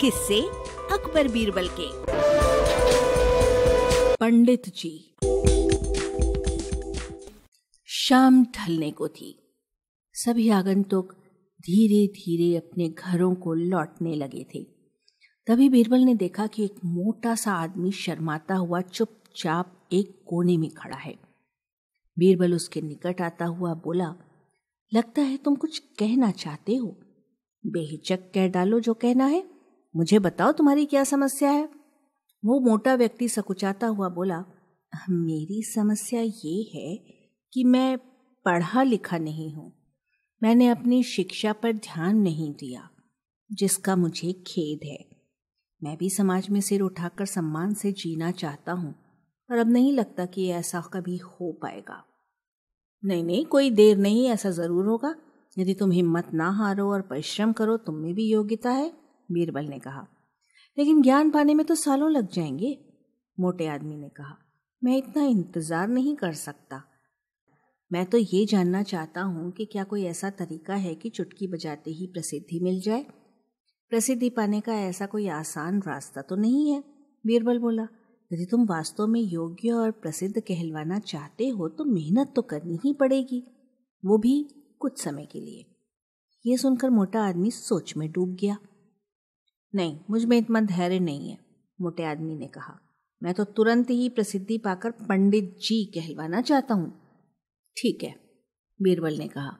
किससे अकबर बीरबल के पंडित जी शाम ढलने को थी सभी आगंतुक धीरे धीरे अपने घरों को लौटने लगे थे तभी बीरबल ने देखा कि एक मोटा सा आदमी शर्माता हुआ चुपचाप एक कोने में खड़ा है बीरबल उसके निकट आता हुआ बोला लगता है तुम कुछ कहना चाहते हो बेहिचक कह डालो जो कहना है मुझे बताओ तुम्हारी क्या समस्या है वो मोटा व्यक्ति सकुचाता हुआ बोला मेरी समस्या ये है कि मैं पढ़ा लिखा नहीं हूँ मैंने अपनी शिक्षा पर ध्यान नहीं दिया जिसका मुझे खेद है मैं भी समाज में सिर उठाकर सम्मान से जीना चाहता हूँ पर अब नहीं लगता कि ऐसा कभी हो पाएगा नहीं नहीं कोई देर नहीं ऐसा ज़रूर होगा यदि तुम हिम्मत ना हारो और परिश्रम करो तुम में भी योग्यता है बीरबल ने कहा लेकिन ज्ञान पाने में तो सालों लग जाएंगे मोटे आदमी ने कहा मैं इतना इंतज़ार नहीं कर सकता मैं तो ये जानना चाहता हूँ कि क्या कोई ऐसा तरीका है कि चुटकी बजाते ही प्रसिद्धि मिल जाए प्रसिद्धि पाने का ऐसा कोई आसान रास्ता तो नहीं है बीरबल बोला यदि तुम वास्तव में योग्य और प्रसिद्ध कहलवाना चाहते हो तो मेहनत तो करनी ही पड़ेगी वो भी कुछ समय के लिए यह सुनकर मोटा आदमी सोच में डूब गया नहीं मुझ में इतना धैर्य नहीं है मोटे आदमी ने कहा मैं तो तुरंत ही प्रसिद्धि पाकर पंडित जी कहलवाना चाहता हूँ ठीक है बीरबल ने कहा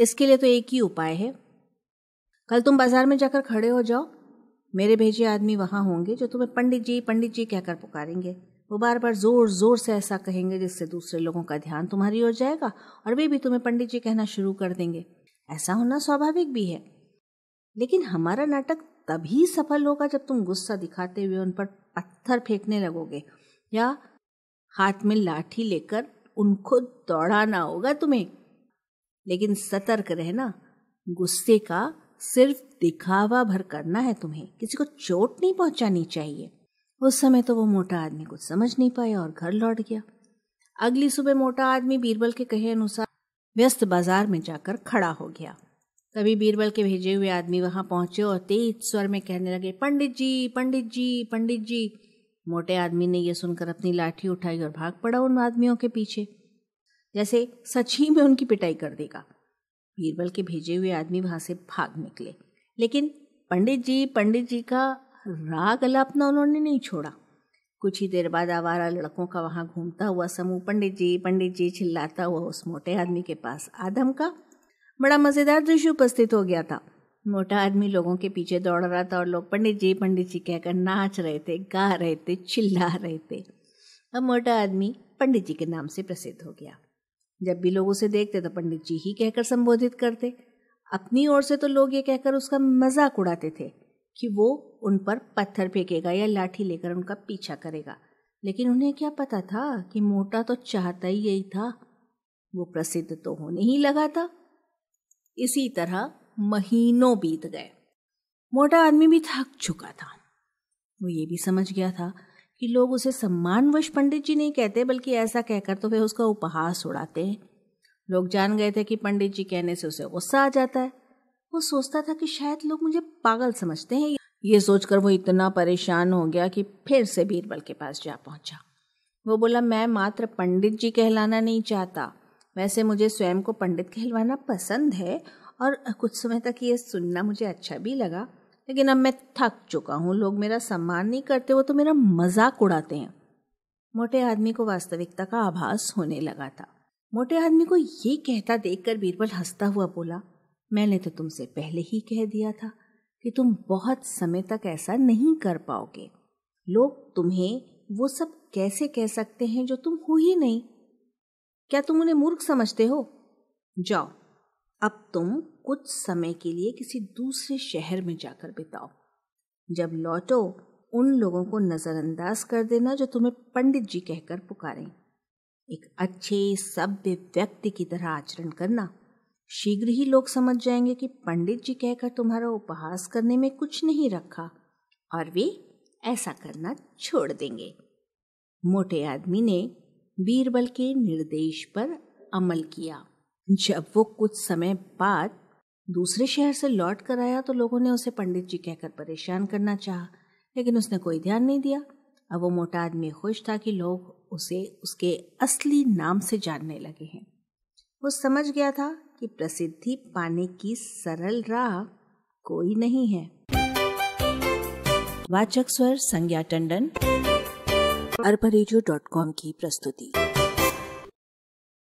इसके लिए तो एक ही उपाय है कल तुम बाजार में जाकर खड़े हो जाओ मेरे भेजे आदमी वहाँ होंगे जो तुम्हें पंडित जी पंडित जी कहकर पुकारेंगे वो बार बार जोर जोर से ऐसा कहेंगे जिससे दूसरे लोगों का ध्यान तुम्हारी हो जाएगा और वे भी तुम्हें पंडित जी कहना शुरू कर देंगे ऐसा होना स्वाभाविक भी है लेकिन हमारा नाटक तभी सफल होगा जब तुम गुस्सा दिखाते हुए उन पर पत्थर फेंकने लगोगे या हाथ में लाठी लेकर उनको दौड़ाना होगा तुम्हें लेकिन सतर्क रहना गुस्से का सिर्फ दिखावा भर करना है तुम्हें किसी को चोट नहीं पहुंचानी चाहिए उस समय तो वो मोटा आदमी कुछ समझ नहीं पाया और घर लौट गया अगली सुबह मोटा आदमी बीरबल के कहे अनुसार व्यस्त बाजार में जाकर खड़ा हो गया तभी बीरबल के भेजे हुए आदमी वहां पहुंचे और तेज स्वर में कहने लगे पंडित जी पंडित जी पंडित जी मोटे आदमी ने यह सुनकर अपनी लाठी उठाई और भाग पड़ा उन आदमियों के पीछे जैसे सच ही में उनकी पिटाई कर देगा बीरबल के भेजे हुए आदमी वहां से भाग निकले लेकिन पंडित जी पंडित जी का राग अलापना उन्होंने नहीं छोड़ा कुछ ही देर बाद आवारा लड़कों का वहां घूमता हुआ समूह पंडित जी पंडित जी चिल्लाता हुआ उस मोटे आदमी के पास आदम का बड़ा मज़ेदार दृश्य उपस्थित हो गया था मोटा आदमी लोगों के पीछे दौड़ रहा था और लोग पंडित जी पंडित जी कहकर नाच रहे थे गा रहे थे चिल्ला रहे थे अब मोटा आदमी पंडित जी के नाम से प्रसिद्ध हो गया जब भी लोग उसे देखते तो पंडित जी ही कहकर संबोधित करते अपनी ओर से तो लोग ये कहकर उसका मजाक उड़ाते थे कि वो उन पर पत्थर फेंकेगा या लाठी लेकर उनका पीछा करेगा लेकिन उन्हें क्या पता था कि मोटा तो चाहता ही यही था वो प्रसिद्ध तो होने ही लगा था इसी तरह महीनों बीत गए मोटा आदमी भी थक चुका था वो ये भी समझ गया था कि लोग उसे सम्मानवश पंडित जी नहीं कहते बल्कि ऐसा कहकर तो वे उसका उपहास उड़ाते हैं लोग जान गए थे कि पंडित जी कहने से उसे गुस्सा आ जाता है वो सोचता था कि शायद लोग मुझे पागल समझते हैं ये सोचकर वो इतना परेशान हो गया कि फिर से बीरबल के पास जा पहुंचा वो बोला मैं मात्र पंडित जी कहलाना नहीं चाहता वैसे मुझे स्वयं को पंडित कहलवाना पसंद है और कुछ समय तक ये सुनना मुझे अच्छा भी लगा लेकिन अब मैं थक चुका हूँ लोग मेरा सम्मान नहीं करते वो तो मेरा मजाक उड़ाते हैं मोटे आदमी को वास्तविकता का आभास होने लगा था मोटे आदमी को ये कहता देखकर बीरबल हंसता हुआ बोला मैंने तो तुमसे पहले ही कह दिया था कि तुम बहुत समय तक ऐसा नहीं कर पाओगे लोग तुम्हें वो सब कैसे कह सकते हैं जो तुम हो ही नहीं क्या तुम उन्हें मूर्ख समझते हो जाओ अब तुम कुछ समय के लिए किसी दूसरे शहर में जाकर बिताओ जब लौटो उन लोगों को नज़रअंदाज कर देना जो तुम्हें पंडित जी कहकर पुकारें एक अच्छे सभ्य व्यक्ति की तरह आचरण करना शीघ्र ही लोग समझ जाएंगे कि पंडित जी कहकर तुम्हारा उपहास करने में कुछ नहीं रखा और वे ऐसा करना छोड़ देंगे मोटे आदमी ने बीरबल के निर्देश पर अमल किया जब वो कुछ समय बाद दूसरे शहर से लौट कर आया तो लोगों ने उसे पंडित जी कहकर परेशान करना चाहा लेकिन उसने कोई ध्यान नहीं दिया अब वो मोटा आदमी खुश था कि लोग उसे उसके असली नाम से जानने लगे हैं वो समझ गया था कि प्रसिद्धि पाने की सरल राह कोई नहीं है वाचक स्वर संज्ञा टंडन अरबन की प्रस्तुति